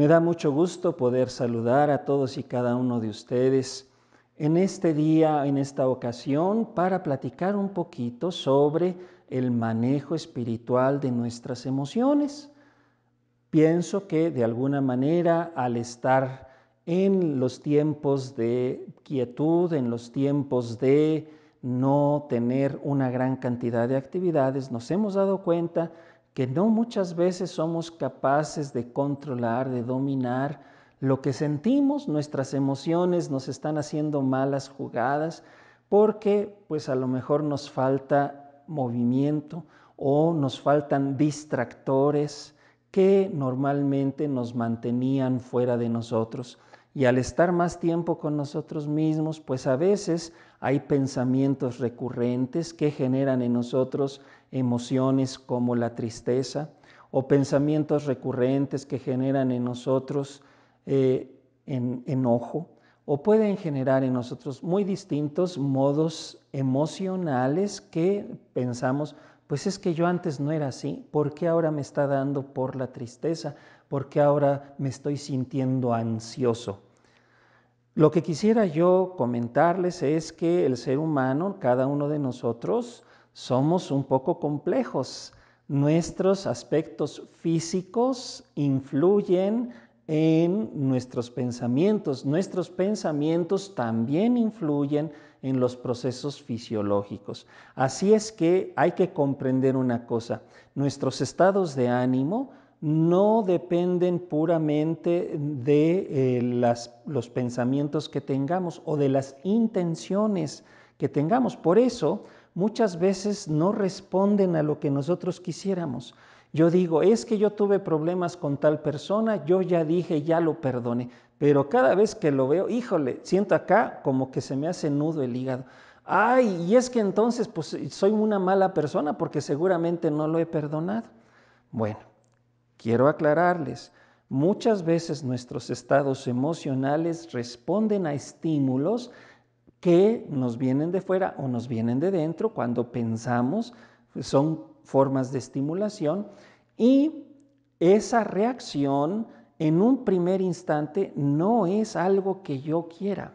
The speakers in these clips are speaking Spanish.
Me da mucho gusto poder saludar a todos y cada uno de ustedes en este día, en esta ocasión, para platicar un poquito sobre el manejo espiritual de nuestras emociones. Pienso que de alguna manera al estar en los tiempos de quietud, en los tiempos de no tener una gran cantidad de actividades, nos hemos dado cuenta que no muchas veces somos capaces de controlar, de dominar lo que sentimos, nuestras emociones nos están haciendo malas jugadas porque pues a lo mejor nos falta movimiento o nos faltan distractores que normalmente nos mantenían fuera de nosotros. Y al estar más tiempo con nosotros mismos, pues a veces hay pensamientos recurrentes que generan en nosotros emociones como la tristeza o pensamientos recurrentes que generan en nosotros eh, en, enojo o pueden generar en nosotros muy distintos modos emocionales que pensamos, pues es que yo antes no era así, ¿por qué ahora me está dando por la tristeza? ¿Por qué ahora me estoy sintiendo ansioso? Lo que quisiera yo comentarles es que el ser humano, cada uno de nosotros, somos un poco complejos. Nuestros aspectos físicos influyen en nuestros pensamientos. Nuestros pensamientos también influyen en en los procesos fisiológicos. Así es que hay que comprender una cosa, nuestros estados de ánimo no dependen puramente de eh, los pensamientos que tengamos o de las intenciones que tengamos. Por eso, muchas veces no responden a lo que nosotros quisiéramos. Yo digo, es que yo tuve problemas con tal persona, yo ya dije, ya lo perdoné pero cada vez que lo veo, híjole, siento acá como que se me hace nudo el hígado. Ay, y es que entonces pues soy una mala persona porque seguramente no lo he perdonado. Bueno, quiero aclararles, muchas veces nuestros estados emocionales responden a estímulos que nos vienen de fuera o nos vienen de dentro cuando pensamos, pues, son formas de estimulación y esa reacción en un primer instante no es algo que yo quiera,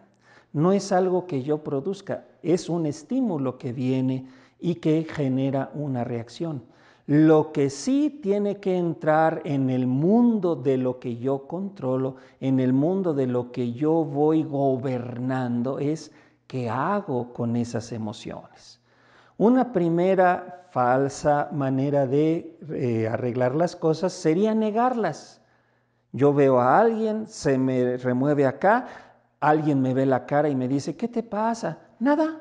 no es algo que yo produzca, es un estímulo que viene y que genera una reacción. Lo que sí tiene que entrar en el mundo de lo que yo controlo, en el mundo de lo que yo voy gobernando, es qué hago con esas emociones. Una primera falsa manera de eh, arreglar las cosas sería negarlas. Yo veo a alguien, se me remueve acá, alguien me ve la cara y me dice, ¿qué te pasa? Nada.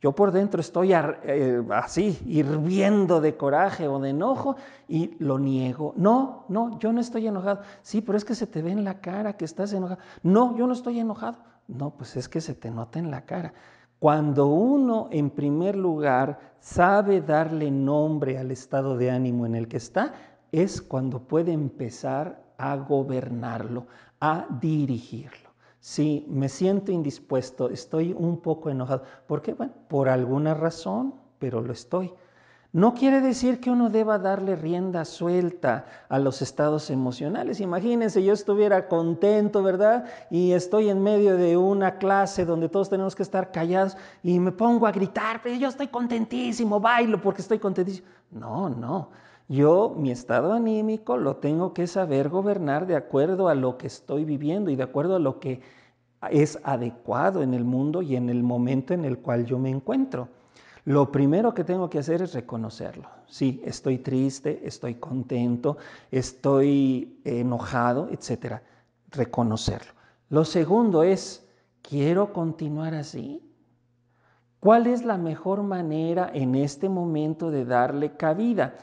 Yo por dentro estoy eh, así, hirviendo de coraje o de enojo y lo niego. No, no, yo no estoy enojado. Sí, pero es que se te ve en la cara que estás enojado. No, yo no estoy enojado. No, pues es que se te nota en la cara. Cuando uno, en primer lugar, sabe darle nombre al estado de ánimo en el que está, es cuando puede empezar a gobernarlo, a dirigirlo. Si me siento indispuesto, estoy un poco enojado, ¿Por qué? bueno, por alguna razón, pero lo estoy. No quiere decir que uno deba darle rienda suelta a los estados emocionales. Imagínense, yo estuviera contento, ¿verdad? Y estoy en medio de una clase donde todos tenemos que estar callados y me pongo a gritar, pero yo estoy contentísimo, bailo porque estoy contentísimo. No, no. Yo mi estado anímico lo tengo que saber gobernar de acuerdo a lo que estoy viviendo y de acuerdo a lo que es adecuado en el mundo y en el momento en el cual yo me encuentro. Lo primero que tengo que hacer es reconocerlo. Sí, estoy triste, estoy contento, estoy enojado, etc. Reconocerlo. Lo segundo es, ¿quiero continuar así? ¿Cuál es la mejor manera en este momento de darle cabida?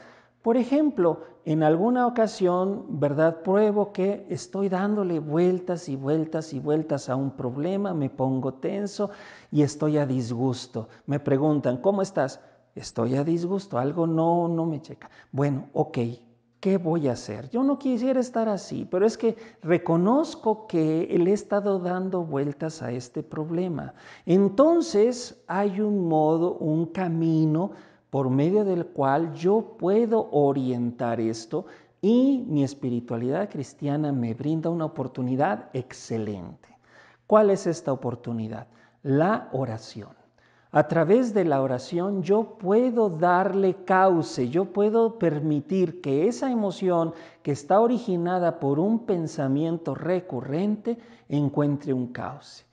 Por ejemplo, en alguna ocasión, ¿verdad? Pruebo que estoy dándole vueltas y vueltas y vueltas a un problema, me pongo tenso y estoy a disgusto. Me preguntan, ¿cómo estás? Estoy a disgusto, algo no, no me checa. Bueno, ok, ¿qué voy a hacer? Yo no quisiera estar así, pero es que reconozco que le he estado dando vueltas a este problema. Entonces hay un modo, un camino por medio del cual yo puedo orientar esto y mi espiritualidad cristiana me brinda una oportunidad excelente. ¿Cuál es esta oportunidad? La oración. A través de la oración yo puedo darle cauce, yo puedo permitir que esa emoción que está originada por un pensamiento recurrente encuentre un cauce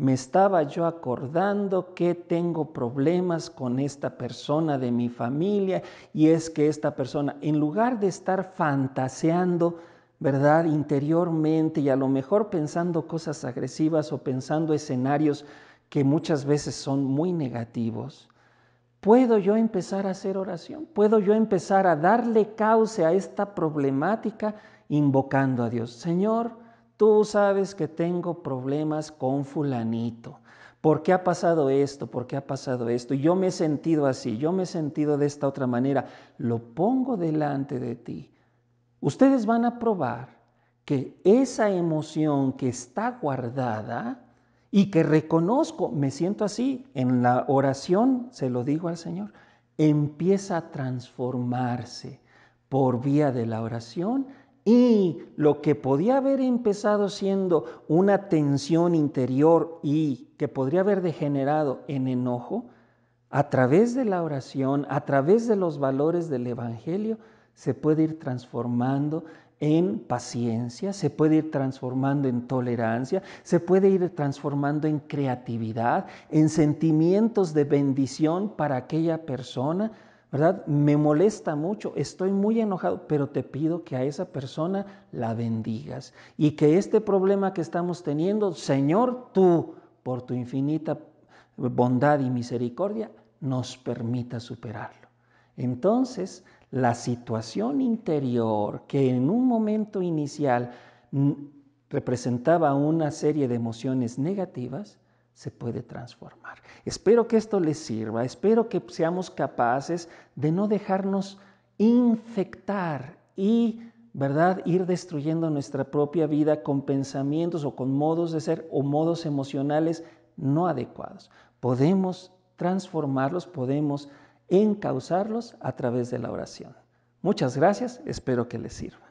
me estaba yo acordando que tengo problemas con esta persona de mi familia y es que esta persona, en lugar de estar fantaseando, ¿verdad? Interiormente y a lo mejor pensando cosas agresivas o pensando escenarios que muchas veces son muy negativos, ¿puedo yo empezar a hacer oración? ¿Puedo yo empezar a darle cauce a esta problemática invocando a Dios? Señor, tú sabes que tengo problemas con fulanito. ¿Por qué ha pasado esto? ¿Por qué ha pasado esto? Yo me he sentido así, yo me he sentido de esta otra manera. Lo pongo delante de ti. Ustedes van a probar que esa emoción que está guardada y que reconozco, me siento así, en la oración se lo digo al Señor, empieza a transformarse por vía de la oración y lo que podía haber empezado siendo una tensión interior y que podría haber degenerado en enojo, a través de la oración, a través de los valores del Evangelio, se puede ir transformando en paciencia, se puede ir transformando en tolerancia, se puede ir transformando en creatividad, en sentimientos de bendición para aquella persona ¿verdad? Me molesta mucho, estoy muy enojado, pero te pido que a esa persona la bendigas y que este problema que estamos teniendo, Señor, tú, por tu infinita bondad y misericordia, nos permita superarlo. Entonces, la situación interior que en un momento inicial representaba una serie de emociones negativas, se puede transformar. Espero que esto les sirva, espero que seamos capaces de no dejarnos infectar y, ¿verdad?, ir destruyendo nuestra propia vida con pensamientos o con modos de ser o modos emocionales no adecuados. Podemos transformarlos, podemos encauzarlos a través de la oración. Muchas gracias, espero que les sirva.